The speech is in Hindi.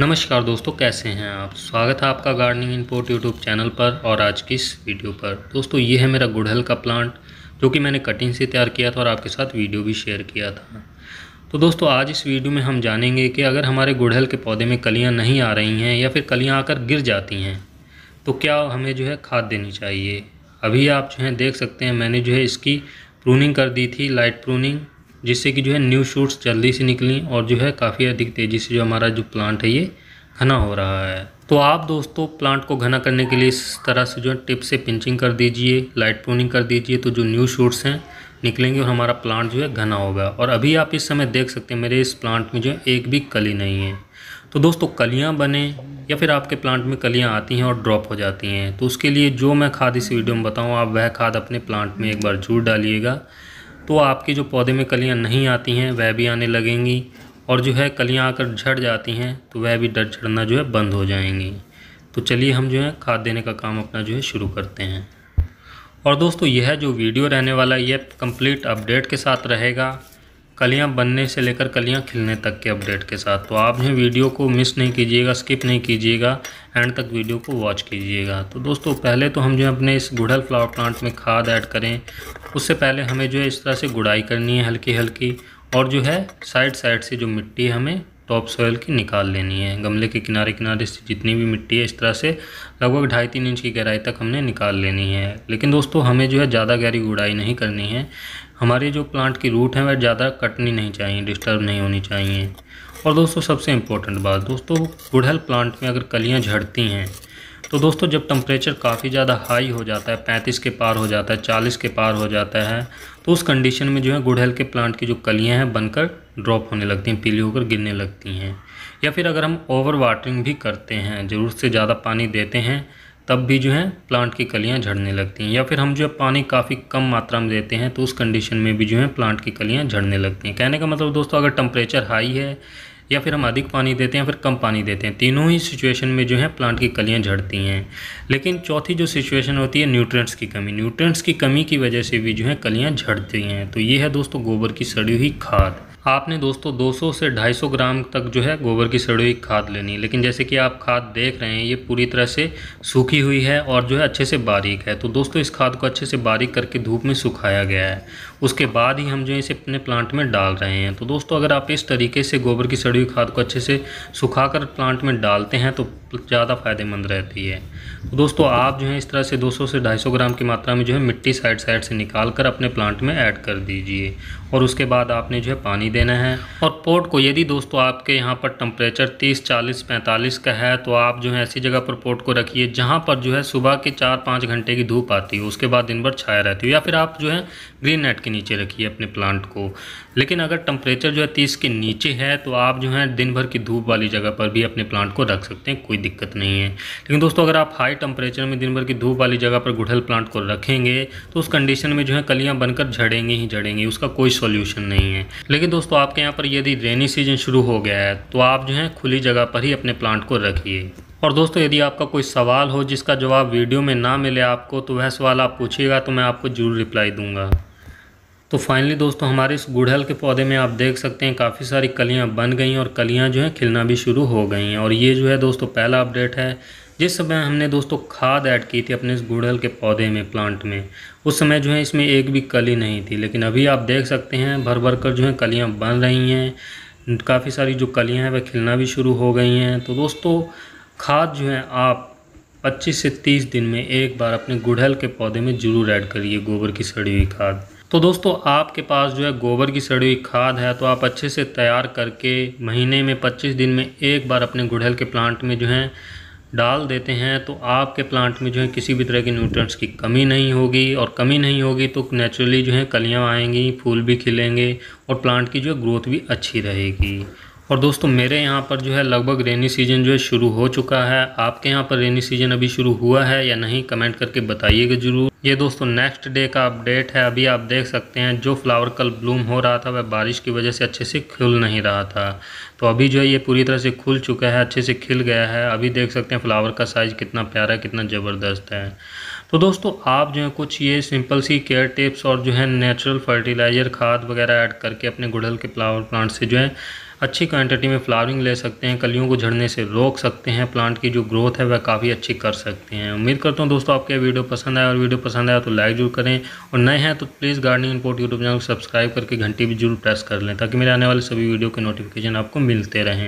नमस्कार दोस्तों कैसे हैं आप स्वागत है आपका गार्डनिंग इनपोर्ट यूट्यूब चैनल पर और आज की इस वीडियो पर दोस्तों ये है मेरा गुड़हल का प्लांट जो कि मैंने कटिंग से तैयार किया था और आपके साथ वीडियो भी शेयर किया था तो दोस्तों आज इस वीडियो में हम जानेंगे कि अगर हमारे गुड़हल के पौधे में कलियाँ नहीं आ रही हैं या फिर कलियाँ आकर गिर जाती हैं तो क्या हमें जो है खाद देनी चाहिए अभी आप जो है देख सकते हैं मैंने जो है इसकी प्रूनिंग कर दी थी लाइट प्रूनिंग जिससे कि जो है न्यू शूट्स जल्दी से निकलें और जो है काफ़ी अधिक तेज़ी से जो हमारा जो प्लांट है ये घना हो रहा है तो आप दोस्तों प्लांट को घना करने के लिए इस तरह से जो है टिप से पिंचिंग कर दीजिए लाइट प्रोनिंग कर दीजिए तो जो न्यू शूट्स हैं निकलेंगे और हमारा प्लांट जो है घना होगा और अभी आप इस समय देख सकते हैं मेरे इस प्लांट में जो है एक भी कली नहीं है तो दोस्तों कलियाँ बने या फिर आपके प्लांट में कलियाँ आती हैं और ड्रॉप हो जाती हैं तो उसके लिए जो मैं खाद इस वीडियो में बताऊँ आप वह खाद अपने प्लांट में एक बार जरूर डालिएगा तो आपके जो पौधे में कलियाँ नहीं आती हैं वह भी आने लगेंगी और जो है कलियाँ आकर झड़ जाती हैं तो वह भी डर झड़ना जो है बंद हो जाएंगी तो चलिए हम जो है खाद देने का काम अपना जो है शुरू करते हैं और दोस्तों यह जो वीडियो रहने वाला यह कंप्लीट अपडेट के साथ रहेगा कलियां बनने से लेकर कलियां खिलने तक के अपडेट के साथ तो आपने वीडियो को मिस नहीं कीजिएगा स्किप नहीं कीजिएगा एंड तक वीडियो को वॉच कीजिएगा तो दोस्तों पहले तो हम जो अपने इस गुड़हल फ्लावर प्लांट में खाद ऐड करें उससे पहले हमें जो है इस तरह से गुड़ाई करनी है हल्की हल्की और जो है साइड साइड से जो मिट्टी हमें टॉप सॉयल की निकाल लेनी है गमले के किनारे किनारे से जितनी भी मिट्टी है इस तरह से लगभग ढाई तीन इंच की गहराई तक हमने निकाल लेनी है लेकिन दोस्तों हमें जो है ज़्यादा गहरी गुड़ाई नहीं करनी है हमारे जो प्लांट की रूट है वह ज़्यादा कटनी नहीं चाहिए डिस्टर्ब नहीं होनी चाहिए और दोस्तों सबसे इम्पोर्टेंट बात दोस्तों गुड़हल प्लांट में अगर कलियाँ झड़ती हैं तो दोस्तों जब टम्परेचर काफ़ी ज़्यादा हाई हो जाता है पैंतीस के पार हो जाता है चालीस के पार हो जाता है तो उस कंडीशन में जो है गुड़हल के प्लांट की जो कलियाँ हैं बनकर ड्रॉप होने लगती हैं पीली होकर गिरने लगती हैं या फिर अगर हम ओवर वाटरिंग भी करते हैं ज़रूरत से ज़्यादा पानी देते हैं तब भी जो है प्लांट की कलियां झड़ने लगती हैं या फिर हम जो है पानी काफ़ी कम मात्रा में देते हैं तो उस कंडीशन में भी जो है प्लांट की कलियां झड़ने लगती हैं कहने का मतलब दोस्तों अगर टम्परेचर हाई है या फिर हम अधिक पानी देते हैं फिर कम पानी देते हैं तीनों ही सिचुएशन में जो है प्लांट की कलियाँ झड़ती हैं लेकिन चौथी जो सिचुएशन होती है न्यूट्रेंट्स की कमी न्यूट्रेंट्स की कमी की वजह से भी जो है कलियाँ झड़ती हैं तो ये है दोस्तों गोबर की सड़ी हुई खाद आपने दोस्तों 200 से 250 ग्राम तक जो है गोबर की सड़ी हुई खाद लेनी है लेकिन जैसे कि आप खाद देख रहे हैं ये पूरी तरह से सूखी हुई है और जो है अच्छे से बारीक है तो दोस्तों इस खाद को अच्छे से बारीक करके धूप में सुखाया गया है उसके बाद ही हम जो है इसे अपने प्लांट में डाल रहे हैं तो दोस्तों अगर आप इस तरीके से गोबर की सड़ी हुई खाद को अच्छे से सुखा कर प्लांट में डालते हैं तो ज़्यादा फ़ायदेमंद रहती है तो दोस्तों आप जो है इस तरह से 200 से 250 ग्राम की मात्रा में जो है मिट्टी साइड साइड से निकाल कर अपने प्लांट में ऐड कर दीजिए और उसके बाद आपने जो है पानी देना है और पोर्ट को यदि दोस्तों आपके यहाँ पर टम्परेचर 30, 40, 45 का है तो आप जो है ऐसी जगह पर पोर्ट को रखिए जहाँ पर जो है सुबह के चार पाँच घंटे की धूप आती है उसके बाद दिन भर छाया रहती है या फिर आप जो है ग्रीन नेट के नीचे रखिए अपने प्लांट को लेकिन अगर टम्परेचर जो है तीस के नीचे है तो आप जो है दिन भर की धूप वाली जगह पर भी अपने प्लांट को रख सकते हैं कोई दिक्कत नहीं है लेकिन दोस्तों अगर आप हाई टेम्परेचर में दिन भर की धूप वाली जगह पर गुठल प्लांट को रखेंगे तो उस कंडीशन में जो है कलियाँ बनकर झड़ेंगे ही झड़ेंगे उसका कोई सोल्यूशन नहीं है लेकिन दोस्तों दोस्तों आपके यहाँ पर यदि रेनी सीजन शुरू हो गया है तो आप जो है खुली जगह पर ही अपने प्लांट को रखिए और दोस्तों यदि आपका कोई सवाल हो जिसका जवाब वीडियो में ना मिले आपको तो वह सवाल आप पूछिएगा तो मैं आपको जरूर रिप्लाई दूंगा तो फाइनली दोस्तों हमारे इस गुड़हल के पौधे में आप देख सकते हैं काफ़ी सारी कलियाँ बन गई हैं और कलियाँ जो हैं खिलना भी शुरू हो गई हैं और ये जो है दोस्तों पहला अपडेट है जिस समय हमने दोस्तों खाद ऐड की थी अपने इस गुड़हल के पौधे में प्लांट में उस समय जो है इसमें एक भी कली नहीं थी लेकिन अभी आप देख सकते हैं भर भर कर जो है कलियाँ बन रही हैं काफ़ी सारी जो कलियाँ हैं वह खिलना भी शुरू हो गई हैं तो दोस्तों खाद जो है आप 25 से 30 दिन में एक बार अपने गुड़हल के पौधे में ज़रूर ऐड करिए गोबर की सड़ी हुई खाद तो दोस्तों आपके पास जो है गोबर की सड़ी हुई खाद है तो आप अच्छे से तैयार करके महीने में 25 दिन में एक बार अपने गुड़हल के प्लांट में जो है डाल देते हैं तो आपके प्लांट में जो है किसी भी तरह के न्यूट्रंट्स की कमी नहीं होगी और कमी नहीं होगी तो नेचुरली जो है कलियाँ आएंगी फूल भी खिलेंगे और प्लांट की जो ग्रोथ भी अच्छी रहेगी और दोस्तों मेरे यहाँ पर जो है लगभग रेनी सीजन जो है शुरू हो चुका है आपके यहाँ पर रेनी सीजन अभी शुरू हुआ है या नहीं कमेंट करके बताइएगा जरूर ये दोस्तों नेक्स्ट डे का अपडेट है अभी आप देख सकते हैं जो फ्लावर कल ब्लूम हो रहा था वह बारिश की वजह से अच्छे से खुल नहीं रहा था तो अभी जो है ये पूरी तरह से खुल चुका है अच्छे से खिल गया है अभी देख सकते हैं फ्लावर का साइज़ कितना प्यारा कितना ज़बरदस्त है तो दोस्तों आप जो है कुछ ये सिंपल सी केयर टिप्स और जो है नेचुरल फर्टिलाइज़र खाद वगैरह ऐड करके अपने गुड़हल के फ्लावर प्लांट से जो है अच्छी क्वांटिटी में फ्लावरिंग ले सकते हैं कलियों को झड़ने से रोक सकते हैं प्लांट की जो ग्रोथ है वह काफ़ी अच्छी कर सकते हैं उम्मीद करता हूँ दोस्तों आपके वीडियो पसंद आया और वीडियो पसंद आया तो लाइक जरूर करें और नए हैं तो please gardening import YouTube channel को सब्सक्राइब करके घंटी भी जरूर प्रेस कर लें ताकि मेरे आने वाले सभी वीडियो के नोटिफिकेशन आपको मिलते रहें